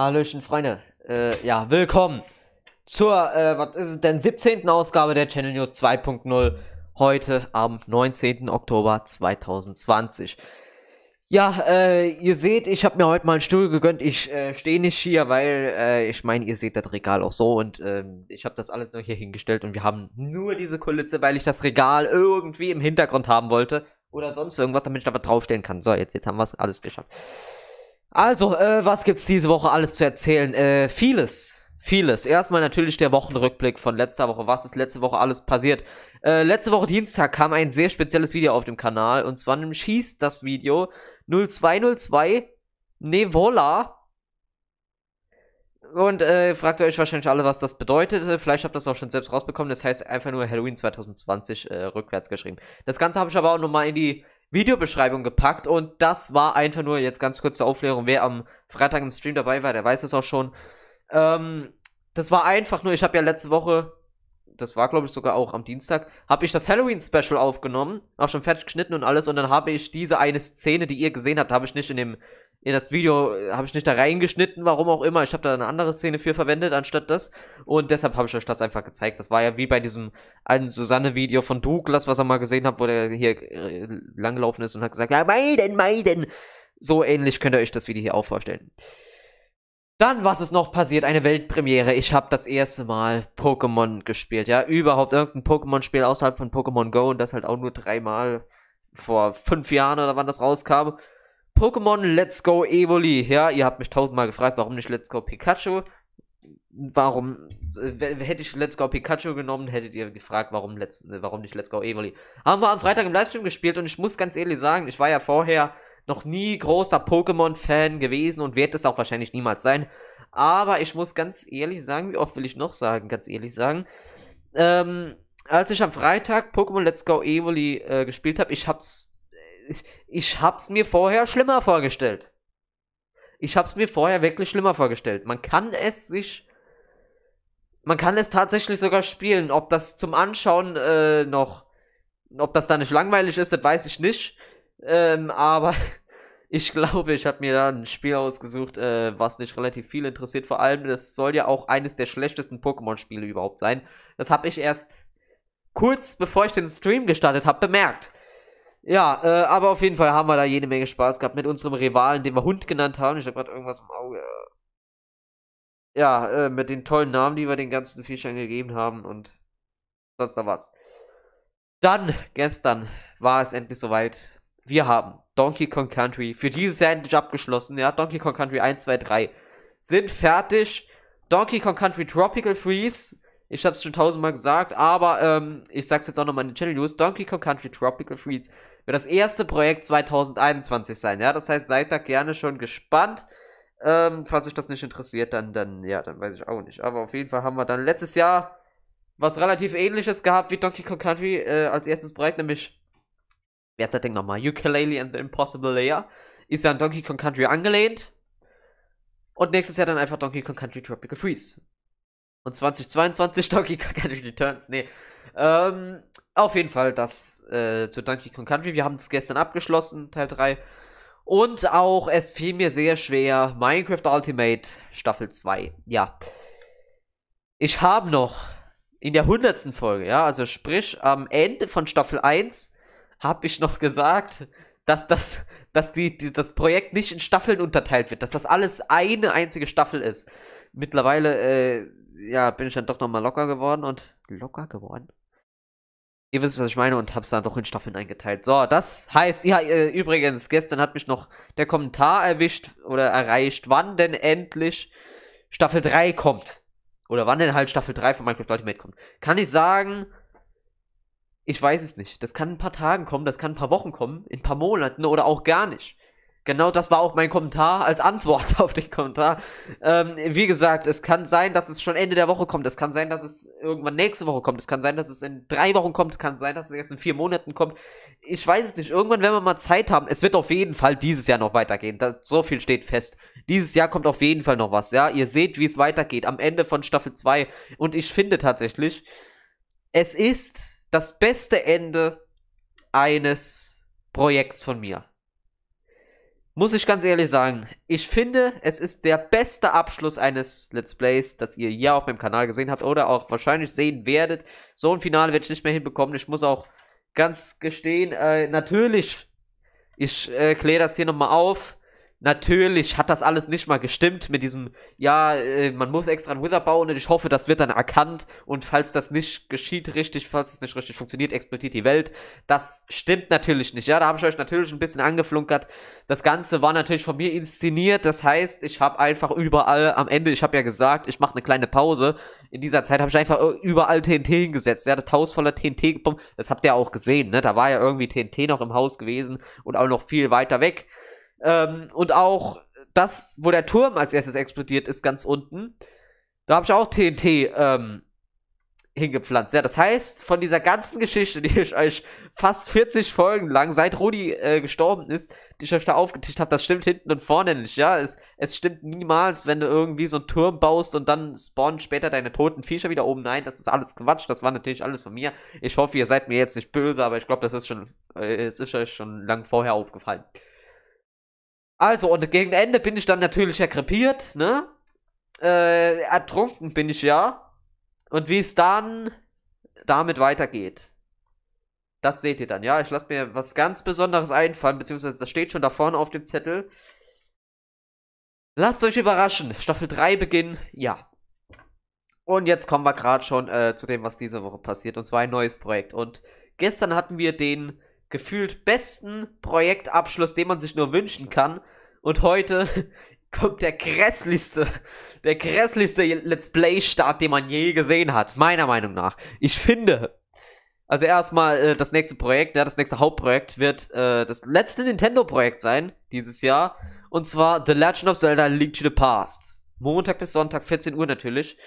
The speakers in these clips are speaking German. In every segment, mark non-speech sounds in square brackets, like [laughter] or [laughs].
Hallöchen, Freunde. Äh, ja, willkommen zur, äh, was ist es denn, 17. Ausgabe der Channel News 2.0. Heute am 19. Oktober 2020. Ja, äh, ihr seht, ich habe mir heute mal einen Stuhl gegönnt. Ich äh, stehe nicht hier, weil äh, ich meine, ihr seht das Regal auch so und ähm, ich habe das alles nur hier hingestellt und wir haben nur diese Kulisse, weil ich das Regal irgendwie im Hintergrund haben wollte oder sonst irgendwas, damit ich da was draufstellen kann. So, jetzt, jetzt haben wir es alles geschafft. Also, äh, was gibt's diese Woche alles zu erzählen? Äh, vieles. Vieles. Erstmal natürlich der Wochenrückblick von letzter Woche. Was ist letzte Woche alles passiert? Äh, letzte Woche Dienstag kam ein sehr spezielles Video auf dem Kanal. Und zwar nämlich hieß das Video 0202 Nevola. Und äh, fragt euch wahrscheinlich alle, was das bedeutet. Vielleicht habt ihr das auch schon selbst rausbekommen. Das heißt einfach nur Halloween 2020 äh, rückwärts geschrieben. Das Ganze habe ich aber auch nochmal in die Videobeschreibung gepackt und das war einfach nur jetzt ganz kurz zur Aufklärung, wer am Freitag im Stream dabei war, der weiß es auch schon. Ähm, das war einfach nur, ich habe ja letzte Woche das war glaube ich sogar auch am Dienstag, habe ich das Halloween-Special aufgenommen, auch schon fertig geschnitten und alles und dann habe ich diese eine Szene, die ihr gesehen habt, habe ich nicht in dem, in das Video, äh, habe ich nicht da reingeschnitten, warum auch immer, ich habe da eine andere Szene für verwendet anstatt das und deshalb habe ich euch das einfach gezeigt. Das war ja wie bei diesem alten Susanne-Video von Douglas, was er mal gesehen hat, wo der hier äh, langgelaufen ist und hat gesagt, ja meiden, meiden. So ähnlich könnt ihr euch das Video hier auch vorstellen. Dann, was ist noch passiert? Eine Weltpremiere. Ich habe das erste Mal Pokémon gespielt, ja. Überhaupt irgendein Pokémon-Spiel außerhalb von Pokémon Go und das halt auch nur dreimal vor fünf Jahren oder wann das rauskam. Pokémon Let's Go Evoli, ja. Ihr habt mich tausendmal gefragt, warum nicht Let's Go Pikachu? Warum äh, hätte ich Let's Go Pikachu genommen, hättet ihr gefragt, warum, warum nicht Let's Go Evoli? Haben wir am Freitag im Livestream gespielt und ich muss ganz ehrlich sagen, ich war ja vorher noch nie großer Pokémon-Fan gewesen und werde es auch wahrscheinlich niemals sein. Aber ich muss ganz ehrlich sagen, wie oft will ich noch sagen, ganz ehrlich sagen, ähm, als ich am Freitag Pokémon Let's Go Evoli äh, gespielt habe, ich hab's, ich, ich hab's mir vorher schlimmer vorgestellt. Ich hab's mir vorher wirklich schlimmer vorgestellt. Man kann es sich, man kann es tatsächlich sogar spielen. Ob das zum Anschauen äh, noch, ob das da nicht langweilig ist, das weiß ich nicht. Ähm, aber [laughs] ich glaube, ich habe mir da ein Spiel ausgesucht, äh, was nicht relativ viel interessiert. Vor allem, das soll ja auch eines der schlechtesten Pokémon-Spiele überhaupt sein. Das habe ich erst kurz bevor ich den Stream gestartet habe bemerkt. Ja, äh, aber auf jeden Fall haben wir da jede Menge Spaß gehabt mit unserem Rivalen, den wir Hund genannt haben. Ich habe gerade irgendwas im Auge. Ja, äh, mit den tollen Namen, die wir den ganzen Viechern gegeben haben und sonst noch was. Dann, gestern war es endlich soweit wir haben Donkey Kong Country für dieses Jahr endlich abgeschlossen. Ja, Donkey Kong Country 1, 2, 3 sind fertig. Donkey Kong Country Tropical Freeze. Ich habe es schon tausendmal gesagt, aber ähm, ich sag's jetzt auch nochmal in den Channel News. Donkey Kong Country Tropical Freeze wird das erste Projekt 2021 sein. Ja, das heißt, seid da gerne schon gespannt. Ähm, falls euch das nicht interessiert, dann, dann, ja, dann weiß ich auch nicht. Aber auf jeden Fall haben wir dann letztes Jahr was relativ ähnliches gehabt wie Donkey Kong Country äh, als erstes Projekt, nämlich wer hat das Ding nochmal? Ukulele and the Impossible Layer. Ist ja an Donkey Kong Country angelehnt. Und nächstes Jahr dann einfach Donkey Kong Country Tropical Freeze. Und 2022 [laughs] Donkey Kong Country Returns. Nee. Ähm, auf jeden Fall das äh, zu Donkey Kong Country. Wir haben es gestern abgeschlossen, Teil 3. Und auch, es fiel mir sehr schwer, Minecraft Ultimate Staffel 2. Ja. Ich habe noch in der hundertsten Folge, ja, also sprich am Ende von Staffel 1 habe ich noch gesagt, dass das, dass die, die, das Projekt nicht in Staffeln unterteilt wird, dass das alles eine einzige Staffel ist. Mittlerweile, äh, ja, bin ich dann doch nochmal locker geworden und locker geworden. Ihr wisst, was ich meine, und hab's dann doch in Staffeln eingeteilt. So, das heißt, ja, äh, übrigens, gestern hat mich noch der Kommentar erwischt oder erreicht, wann denn endlich Staffel 3 kommt. Oder wann denn halt Staffel 3 von Minecraft Ultimate kommt. Kann ich sagen, ich weiß es nicht. Das kann ein paar Tagen kommen, das kann ein paar Wochen kommen, in ein paar Monaten oder auch gar nicht. Genau das war auch mein Kommentar als Antwort [laughs] auf den Kommentar. Ähm, wie gesagt, es kann sein, dass es schon Ende der Woche kommt. Es kann sein, dass es irgendwann nächste Woche kommt. Es kann sein, dass es in drei Wochen kommt. Es kann sein, dass es erst in vier Monaten kommt. Ich weiß es nicht. Irgendwann werden wir mal Zeit haben. Es wird auf jeden Fall dieses Jahr noch weitergehen. Das, so viel steht fest. Dieses Jahr kommt auf jeden Fall noch was. Ja, ihr seht, wie es weitergeht am Ende von Staffel 2. Und ich finde tatsächlich, es ist das beste Ende eines Projekts von mir. Muss ich ganz ehrlich sagen, ich finde, es ist der beste Abschluss eines Let's Plays, das ihr hier auf meinem Kanal gesehen habt oder auch wahrscheinlich sehen werdet. So ein Finale werde ich nicht mehr hinbekommen. Ich muss auch ganz gestehen, äh, natürlich, ich äh, kläre das hier nochmal auf. Natürlich hat das alles nicht mal gestimmt mit diesem, ja, äh, man muss extra einen Wither bauen und ich hoffe, das wird dann erkannt und falls das nicht geschieht richtig, falls es nicht richtig funktioniert, explodiert die Welt. Das stimmt natürlich nicht, ja, da habe ich euch natürlich ein bisschen angeflunkert. Das Ganze war natürlich von mir inszeniert, das heißt, ich habe einfach überall am Ende, ich habe ja gesagt, ich mache eine kleine Pause. In dieser Zeit habe ich einfach überall TNT hingesetzt, ja, das Haus voller TNT gepumpt, das habt ihr auch gesehen, ne, da war ja irgendwie TNT noch im Haus gewesen und auch noch viel weiter weg. Ähm, und auch das, wo der Turm als erstes explodiert ist, ganz unten, da habe ich auch TNT ähm, hingepflanzt. Ja, das heißt, von dieser ganzen Geschichte, die ich euch fast 40 Folgen lang, seit Rudi äh, gestorben ist, die ich euch da aufgetischt habe, das stimmt hinten und vorne nicht, ja. Es, es stimmt niemals, wenn du irgendwie so einen Turm baust und dann spawnen später deine toten Viecher wieder oben. Nein, das ist alles Quatsch. Das war natürlich alles von mir. Ich hoffe, ihr seid mir jetzt nicht böse, aber ich glaube, das ist schon, äh, es ist euch schon lang vorher aufgefallen. Also, und gegen Ende bin ich dann natürlich erkrepiert, ne? Äh, ertrunken bin ich ja. Und wie es dann damit weitergeht. Das seht ihr dann, ja. Ich lasse mir was ganz Besonderes einfallen, beziehungsweise das steht schon da vorne auf dem Zettel. Lasst euch überraschen. Staffel 3 Beginn, ja. Und jetzt kommen wir gerade schon äh, zu dem, was diese Woche passiert. Und zwar ein neues Projekt. Und gestern hatten wir den gefühlt besten Projektabschluss, den man sich nur wünschen kann. Und heute [laughs] kommt der grässlichste, der grässlichste Let's Play-Start, den man je gesehen hat, meiner Meinung nach. Ich finde, also erstmal äh, das nächste Projekt, ja, das nächste Hauptprojekt wird äh, das letzte Nintendo-Projekt sein dieses Jahr. Und zwar The Legend of Zelda Link to the Past. Montag bis Sonntag, 14 Uhr natürlich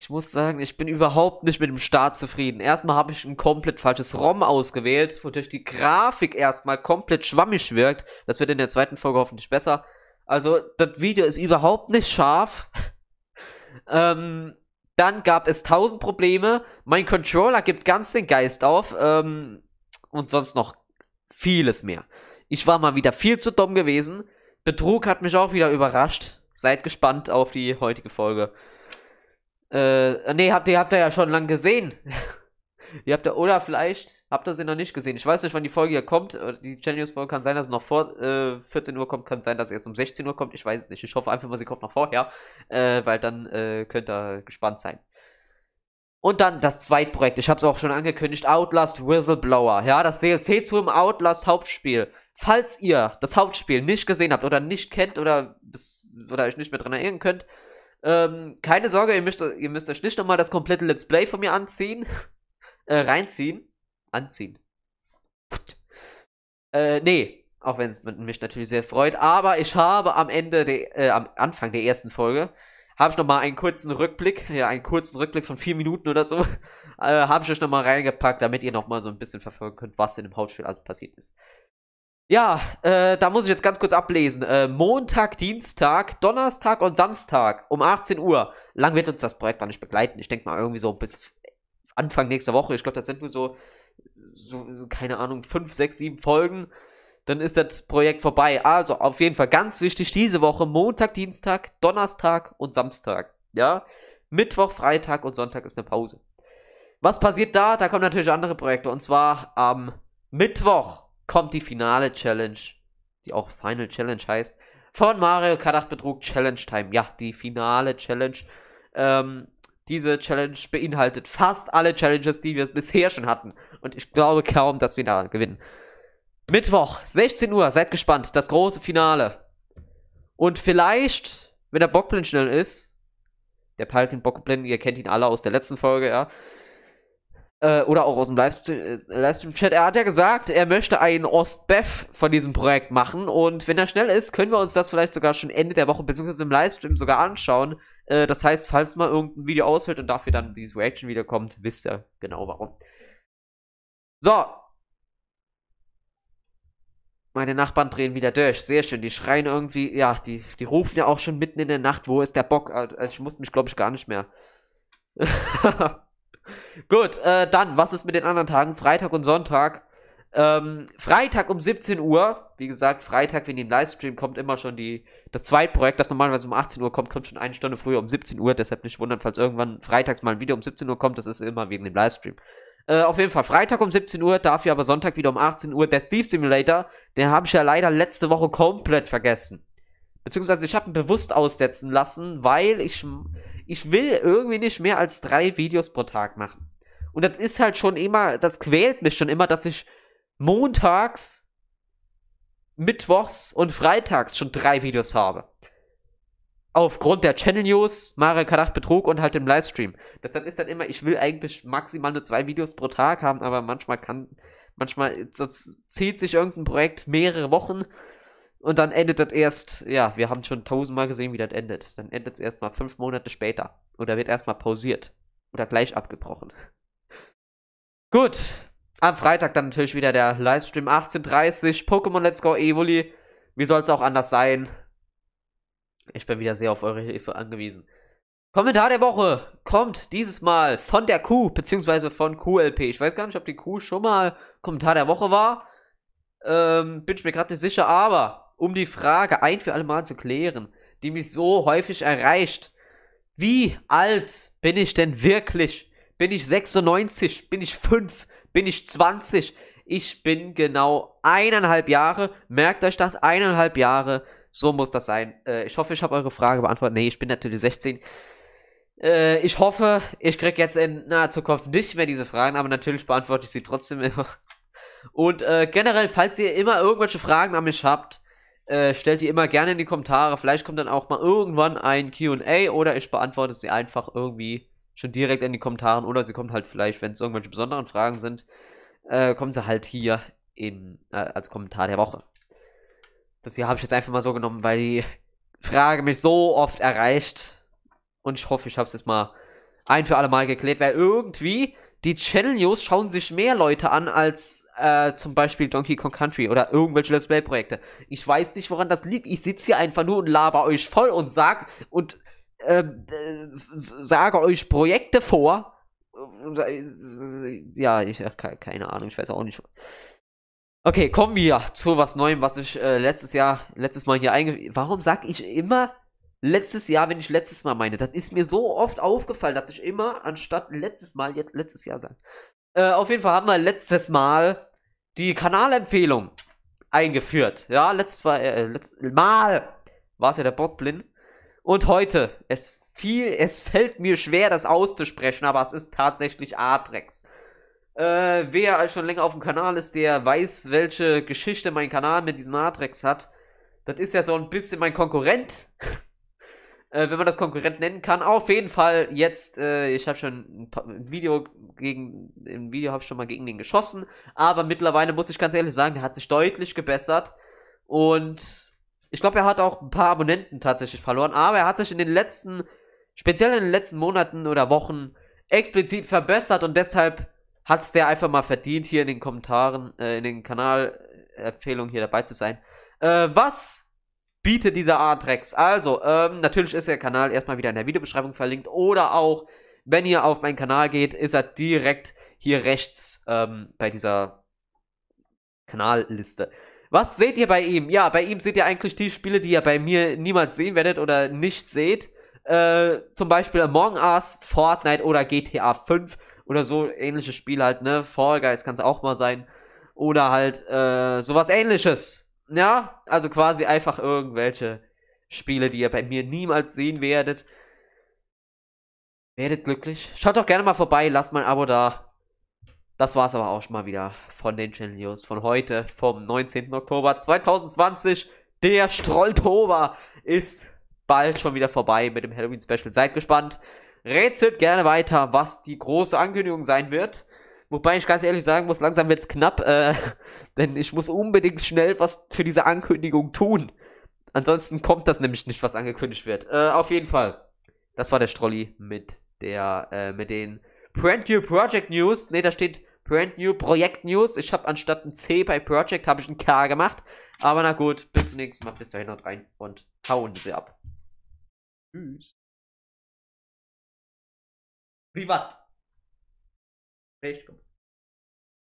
ich muss sagen, ich bin überhaupt nicht mit dem Start zufrieden. Erstmal habe ich ein komplett falsches ROM ausgewählt, wodurch die Grafik erstmal komplett schwammig wirkt. Das wird in der zweiten Folge hoffentlich besser. Also, das Video ist überhaupt nicht scharf. [laughs] ähm, dann gab es tausend Probleme. Mein Controller gibt ganz den Geist auf. Ähm, und sonst noch vieles mehr. Ich war mal wieder viel zu dumm gewesen. Betrug hat mich auch wieder überrascht. Seid gespannt auf die heutige Folge. Äh, nee, habt ihr, habt ihr ja schon lang gesehen. [laughs] ihr habt ja, oder vielleicht habt ihr sie noch nicht gesehen. Ich weiß nicht, wann die Folge hier kommt. Die Genius Folge kann sein, dass sie noch vor äh, 14 Uhr kommt, kann sein, dass sie erst um 16 Uhr kommt. Ich weiß nicht. Ich hoffe einfach mal, sie kommt noch vorher, äh, weil dann äh, könnt ihr gespannt sein. Und dann das zweite Projekt. ich habe es auch schon angekündigt, Outlast Whistleblower. Ja, das DLC zu dem Outlast Hauptspiel. Falls ihr das Hauptspiel nicht gesehen habt oder nicht kennt oder, das, oder euch nicht mehr dran erinnern könnt, ähm, keine Sorge, ihr müsst, ihr müsst euch nicht nochmal das komplette Let's Play von mir anziehen. [laughs] äh, reinziehen. Anziehen. Äh, nee, auch wenn es mich natürlich sehr freut. Aber ich habe am Ende, der, äh, am Anfang der ersten Folge, habe ich nochmal einen kurzen Rückblick, ja, einen kurzen Rückblick von vier Minuten oder so, [laughs] äh, habe ich euch nochmal reingepackt, damit ihr nochmal so ein bisschen verfolgen könnt, was in dem Hauptspiel alles passiert ist. Ja, äh, da muss ich jetzt ganz kurz ablesen. Äh, Montag, Dienstag, Donnerstag und Samstag um 18 Uhr. Lang wird uns das Projekt noch nicht begleiten. Ich denke mal irgendwie so bis Anfang nächster Woche. Ich glaube, das sind nur so, so, keine Ahnung, 5, 6, 7 Folgen. Dann ist das Projekt vorbei. Also auf jeden Fall ganz wichtig diese Woche. Montag, Dienstag, Donnerstag und Samstag. Ja, Mittwoch, Freitag und Sonntag ist eine Pause. Was passiert da? Da kommen natürlich andere Projekte. Und zwar am Mittwoch kommt die finale Challenge, die auch Final Challenge heißt, von Mario Kadach Betrug Challenge Time. Ja, die finale Challenge. Ähm, diese Challenge beinhaltet fast alle Challenges, die wir bisher schon hatten. Und ich glaube kaum, dass wir daran gewinnen. Mittwoch, 16 Uhr, seid gespannt, das große Finale. Und vielleicht, wenn der Bockblind schnell ist, der Palkin Bockblind, ihr kennt ihn alle aus der letzten Folge, ja, äh, oder auch aus dem äh, Livestream-Chat, er hat ja gesagt, er möchte einen Ostbev von diesem Projekt machen und wenn er schnell ist, können wir uns das vielleicht sogar schon Ende der Woche beziehungsweise im Livestream sogar anschauen. Äh, das heißt, falls mal irgendein Video ausfällt und dafür dann dieses Reaction wieder kommt, wisst ihr genau warum. So. Meine Nachbarn drehen wieder durch. Sehr schön. Die schreien irgendwie, ja, die, die rufen ja auch schon mitten in der Nacht, wo ist der Bock? Also ich muss mich, glaube ich, gar nicht mehr. [laughs] Gut, äh, dann, was ist mit den anderen Tagen? Freitag und Sonntag. Ähm, Freitag um 17 Uhr. Wie gesagt, Freitag wegen dem Livestream kommt immer schon die, das Zweitprojekt, das normalerweise um 18 Uhr kommt, kommt schon eine Stunde früher um 17 Uhr. Deshalb nicht wundern, falls irgendwann freitags mal ein Video um 17 Uhr kommt. Das ist immer wegen dem Livestream. Äh, auf jeden Fall Freitag um 17 Uhr, dafür aber Sonntag wieder um 18 Uhr. Der Thief Simulator, den habe ich ja leider letzte Woche komplett vergessen. Beziehungsweise ich habe ihn bewusst aussetzen lassen, weil ich ich will irgendwie nicht mehr als drei Videos pro Tag machen. Und das ist halt schon immer, das quält mich schon immer, dass ich montags, mittwochs und freitags schon drei Videos habe. Aufgrund der Channel News, Mario Kadach Betrug und halt dem Livestream. Deshalb ist dann immer, ich will eigentlich maximal nur zwei Videos pro Tag haben, aber manchmal kann, manchmal zieht sich irgendein Projekt mehrere Wochen und dann endet das erst, ja, wir haben schon tausendmal gesehen, wie das endet. Dann endet es erstmal fünf Monate später. Oder wird erstmal pausiert. Oder gleich abgebrochen. [laughs] Gut. Am Freitag dann natürlich wieder der Livestream 18.30 Pokémon Let's Go Evoli. Wie soll es auch anders sein? Ich bin wieder sehr auf eure Hilfe angewiesen. Kommentar der Woche kommt dieses Mal von der Kuh, beziehungsweise von QLP. Ich weiß gar nicht, ob die Kuh schon mal Kommentar der Woche war. Ähm, bin ich mir gerade nicht sicher, aber um die Frage ein für alle Mal zu klären, die mich so häufig erreicht. Wie alt bin ich denn wirklich? Bin ich 96? Bin ich 5? Bin ich 20? Ich bin genau eineinhalb Jahre. Merkt euch das, eineinhalb Jahre. So muss das sein. Äh, ich hoffe, ich habe eure Frage beantwortet. Nee, ich bin natürlich 16. Äh, ich hoffe, ich kriege jetzt in naher Zukunft nicht mehr diese Fragen, aber natürlich beantworte ich sie trotzdem immer. Und äh, generell, falls ihr immer irgendwelche Fragen an mich habt, äh, stellt die immer gerne in die Kommentare. Vielleicht kommt dann auch mal irgendwann ein QA oder ich beantworte sie einfach irgendwie schon direkt in die Kommentaren oder sie kommt halt vielleicht, wenn es irgendwelche besonderen Fragen sind, äh, kommt sie halt hier in, äh, als Kommentar der Woche. Das hier habe ich jetzt einfach mal so genommen, weil die Frage mich so oft erreicht und ich hoffe, ich habe es jetzt mal ein für alle Mal geklärt, weil irgendwie die Channel News schauen sich mehr Leute an als äh, zum Beispiel Donkey Kong Country oder irgendwelche Let's Play Projekte. Ich weiß nicht, woran das liegt. Ich sitze hier einfach nur und laber euch voll und sag und äh, äh, sage euch Projekte vor. Ja, ich habe keine Ahnung, ich weiß auch nicht. Okay, kommen wir zu was Neuem, was ich äh, letztes Jahr, letztes Mal hier einge. Warum sag ich immer letztes Jahr, wenn ich letztes Mal meine. Das ist mir so oft aufgefallen, dass ich immer anstatt letztes Mal jetzt letztes Jahr sein. Äh, auf jeden Fall haben wir letztes Mal die Kanalempfehlung eingeführt. Ja, letztes, war, äh, letztes Mal war es ja der Botblin. Und heute, es viel, es fällt mir schwer, das auszusprechen, aber es ist tatsächlich Atrex. Äh, wer schon länger auf dem Kanal ist, der weiß, welche Geschichte mein Kanal mit diesem Artrex hat. Das ist ja so ein bisschen mein Konkurrent. [laughs] äh, wenn man das Konkurrent nennen kann. Auf jeden Fall jetzt, äh, ich habe schon ein, Video gegen, im Video habe ich schon mal gegen den geschossen, aber mittlerweile muss ich ganz ehrlich sagen, der hat sich deutlich gebessert und ich glaube, er hat auch ein paar Abonnenten tatsächlich verloren, aber er hat sich in den letzten, speziell in den letzten Monaten oder Wochen explizit verbessert und deshalb hat es der einfach mal verdient, hier in den Kommentaren, äh, in den kanal Kanalempfehlungen hier dabei zu sein. Äh, was bietet dieser Art Drecks. Also, ähm, natürlich ist der Kanal erstmal wieder in der Videobeschreibung verlinkt oder auch, wenn ihr auf meinen Kanal geht, ist er direkt hier rechts ähm, bei dieser Kanalliste. Was seht ihr bei ihm? Ja, bei ihm seht ihr eigentlich die Spiele, die ihr bei mir niemals sehen werdet oder nicht seht. Äh, zum Beispiel Among Us, Fortnite oder GTA 5 oder so ähnliche Spiele halt, ne? Fall Guys kann es auch mal sein. Oder halt äh, sowas ähnliches. Ja, also quasi einfach irgendwelche Spiele, die ihr bei mir niemals sehen werdet. Werdet glücklich. Schaut doch gerne mal vorbei, lasst mal ein Abo da. Das war's aber auch schon mal wieder von den Channel News von heute, vom 19. Oktober 2020. Der Strolltober ist bald schon wieder vorbei mit dem Halloween Special. Seid gespannt. Rätselt gerne weiter, was die große Ankündigung sein wird. Wobei ich ganz ehrlich sagen muss, langsam wird es knapp, äh, [laughs] denn ich muss unbedingt schnell was für diese Ankündigung tun. Ansonsten kommt das nämlich nicht, was angekündigt wird. Äh, auf jeden Fall. Das war der Strolli mit der, äh, mit den Brand New Project News. Ne, da steht Brand New Projekt News. Ich habe anstatt ein C bei Project habe ich ein K gemacht. Aber na gut, bis zum nächsten Mal. Bis dahin und rein und hauen Sie ab. Tschüss. Privat. Facebook.